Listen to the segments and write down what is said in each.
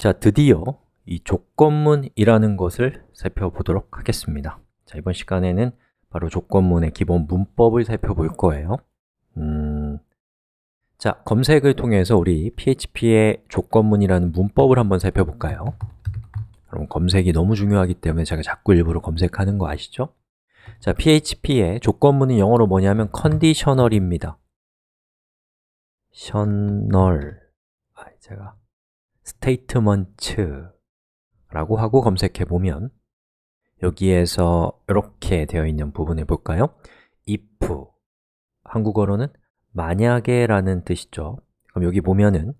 자, 드디어 이 조건문이라는 것을 살펴보도록 하겠습니다 자, 이번 시간에는 바로 조건문의 기본 문법을 살펴볼 거예요 음... 자, 검색을 통해서 우리 PHP의 조건문이라는 문법을 한번 살펴볼까요? 그럼 검색이 너무 중요하기 때문에 제가 자꾸 일부러 검색하는 거 아시죠? 자, PHP의 조건문은 영어로 뭐냐면 컨디셔널입니다 셔널 아, 제가 statement라고 하고 검색해 보면 여기에서 이렇게 되어 있는 부분을 볼까요? if 한국어로는 만약에 라는 뜻이죠 그럼 여기 보면은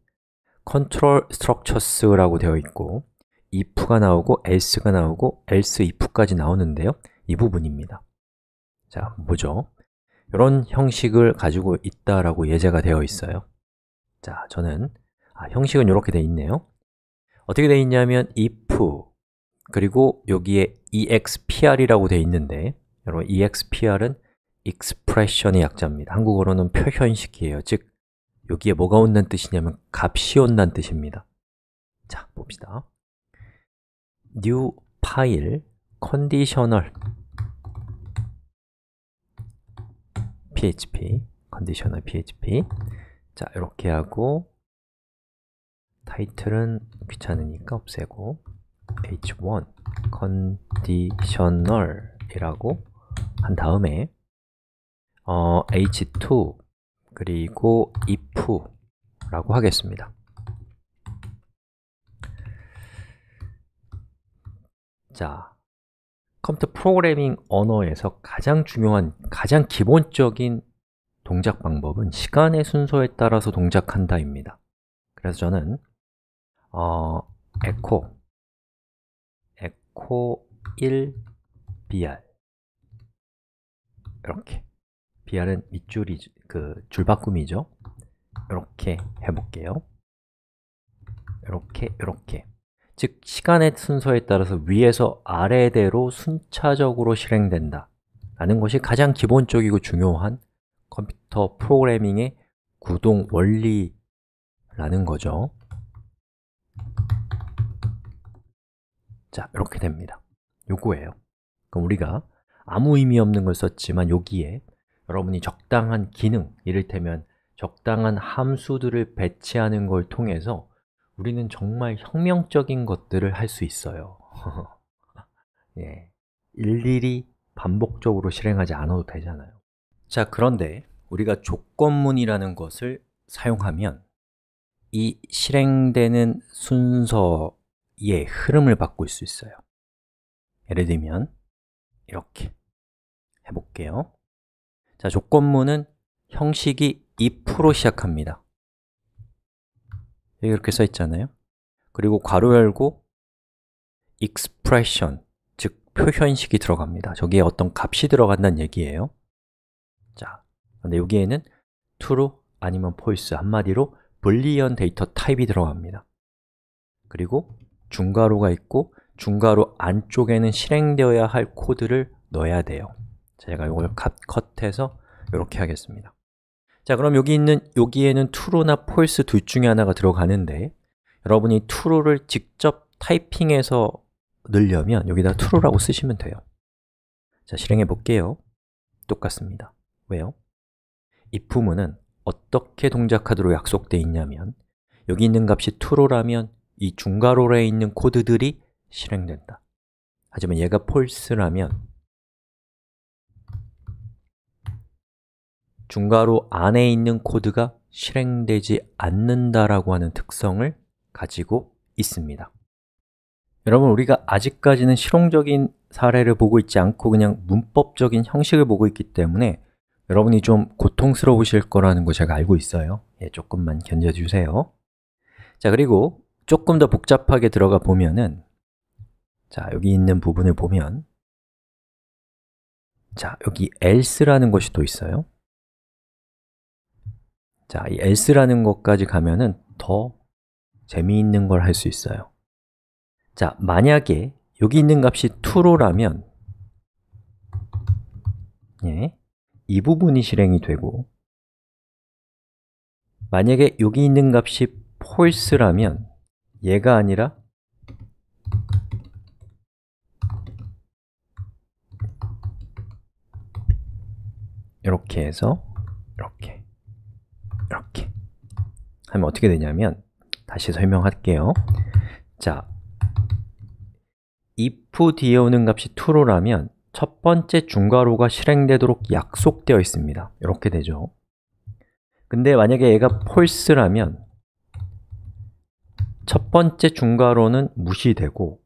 control structures라고 되어 있고 if가 나오고 else가 나오고 else if까지 나오는데요 이 부분입니다 자, 뭐죠? 이런 형식을 가지고 있다라고 예제가 되어 있어요 자, 저는 아, 형식은 이렇게 돼 있네요 어떻게 돼 있냐면 if 그리고 여기에 expr이라고 돼 있는데 여러분 expr은 expression의 약자입니다 한국어로는 표현식이에요 즉 여기에 뭐가 온다는 뜻이냐면 값이 온다는 뜻입니다 자, 봅시다 new 파일 conditional php conditional php 자, 이렇게 하고 타이틀은 귀찮으니까 없애고 h1 conditional이라고 한 다음에 어, h2 그리고 if라고 하겠습니다. 자, 컴퓨터 프로그래밍 언어에서 가장 중요한, 가장 기본적인 동작 방법은 시간의 순서에 따라서 동작한다입니다. 그래서 저는 어, 에코 에코 1 br 이렇게 br은 밑줄이 그 줄바꿈이죠 이렇게 해볼게요 이렇게 이렇게 즉 시간의 순서에 따라서 위에서 아래대로 순차적으로 실행된다 라는 것이 가장 기본적이고 중요한 컴퓨터 프로그래밍의 구동 원리라는 거죠 자, 이렇게 됩니다 요거예요 그럼 우리가 아무 의미 없는 걸 썼지만 여기에 여러분이 적당한 기능, 이를테면 적당한 함수들을 배치하는 걸 통해서 우리는 정말 혁명적인 것들을 할 수 있어요 예, 일일이 반복적으로 실행하지 않아도 되잖아요 자, 그런데 우리가 조건문이라는 것을 사용하면 이 실행되는 순서 이의 예, 흐름을 바꿀 수 있어요 예를 들면 이렇게 해볼게요 자, 조건문은 형식이 if로 시작합니다 이렇게 써 있잖아요 그리고 괄호 열고 expression, 즉 표현식이 들어갑니다 저기에 어떤 값이 들어간다는 얘기예요 자, 근데 여기에는 true 아니면 false 한마디로 boolean 데이터 타입이 들어갑니다 그리고 중괄호가 있고 중괄호 안쪽에는 실행되어야 할 코드를 넣어야 돼요 제가 이걸 컷, 컷해서 이렇게 하겠습니다 자 그럼 여기 있는 여기에는 true나 false 둘 중에 하나가 들어가는데 여러분이 true를 직접 타이핑해서 넣으려면 여기다 true라고 쓰시면 돼요 자 실행해 볼게요 똑같습니다 왜요? 이부분은 어떻게 동작하도록 약속되어 있냐면 여기 있는 값이 true라면 이 중괄호에 있는 코드들이 실행된다 하지만 얘가 false라면 중괄호 안에 있는 코드가 실행되지 않는다라고 하는 특성을 가지고 있습니다 여러분, 우리가 아직까지는 실용적인 사례를 보고 있지 않고 그냥 문법적인 형식을 보고 있기 때문에 여러분이 좀 고통스러우실 거라는 거 제가 알고 있어요 예, 조금만 견뎌주세요 자, 그리고 조금 더 복잡하게 들어가 보면은 자, 여기 있는 부분을 보면 자, 여기 else라는 것이 또 있어요 자, 이 else라는 것까지 가면은 더 재미있는 걸 할 수 있어요 자, 만약에 여기 있는 값이 true라면 예, 이 부분이 실행이 되고 만약에 여기 있는 값이 false라면 얘가 아니라 이렇게 해서 이렇게 이렇게 하면 어떻게 되냐면 다시 설명할게요 자 if 뒤에 오는 값이 true라면 첫 번째 중괄호가 실행되도록 약속되어 있습니다 이렇게 되죠 근데 만약에 얘가 false라면 첫 번째 중괄호는 무시되고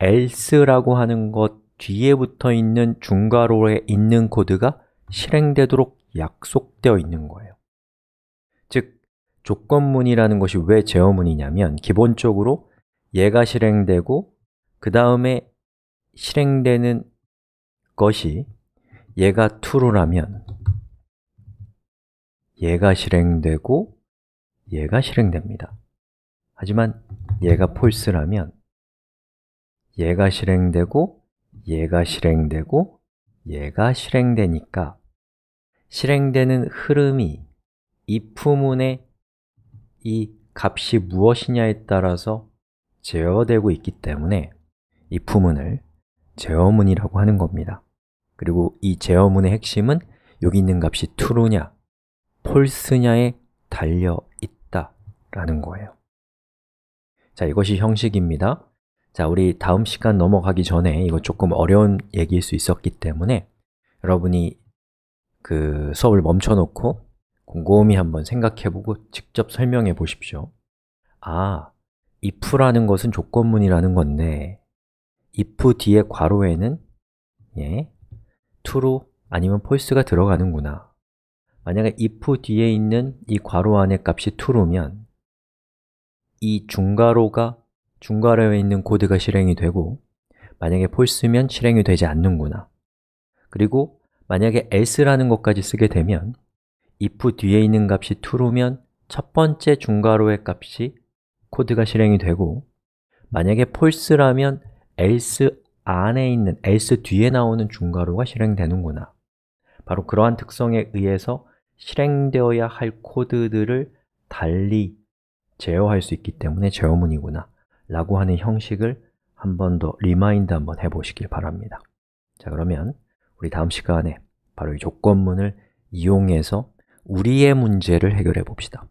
else라고 하는 것 뒤에 붙어 있는 중괄호에 있는 코드가 실행되도록 약속되어 있는 거예요 즉, 조건문이라는 것이 왜 제어문이냐면 기본적으로 얘가 실행되고 그 다음에 실행되는 것이 얘가 true라면 얘가 실행되고 얘가 실행됩니다 하지만 얘가 false라면 얘가 실행되고 얘가 실행되고 얘가 실행되니까 실행되는 흐름이 if문의 이 값이 무엇이냐에 따라서 제어되고 있기 때문에 if문을 제어문이라고 하는 겁니다 그리고 이 제어문의 핵심은 여기 있는 값이 true냐 false냐에 달려 있다라는 거예요 자, 이것이 형식입니다. 자, 우리 다음 시간 넘어가기 전에 이거 조금 어려운 얘기일 수 있었기 때문에 여러분이 그 수업을 멈춰놓고 곰곰이 한번 생각해보고 직접 설명해 보십시오. 아, if라는 것은 조건문이라는 건데 if 뒤에 괄호에는 예, true 아니면 false가 들어가는구나 만약에 if 뒤에 있는 이 괄호 안에 값이 true면 이 중괄호가 중괄호에 있는 코드가 실행이 되고 만약에 false면 실행이 되지 않는구나 그리고 만약에 else라는 것까지 쓰게 되면 if 뒤에 있는 값이 true면 첫 번째 중괄호의 값이 코드가 실행이 되고 만약에 false라면 else 안에 있는 else 뒤에 나오는 중괄호가 실행되는구나 바로 그러한 특성에 의해서 실행되어야 할 코드들을 달리 제어할 수 있기 때문에 제어문이구나 라고 하는 형식을 한 번 더 리마인드 한번 해보시길 바랍니다 자 그러면 우리 다음 시간에 바로 이 조건문을 이용해서 우리의 문제를 해결해 봅시다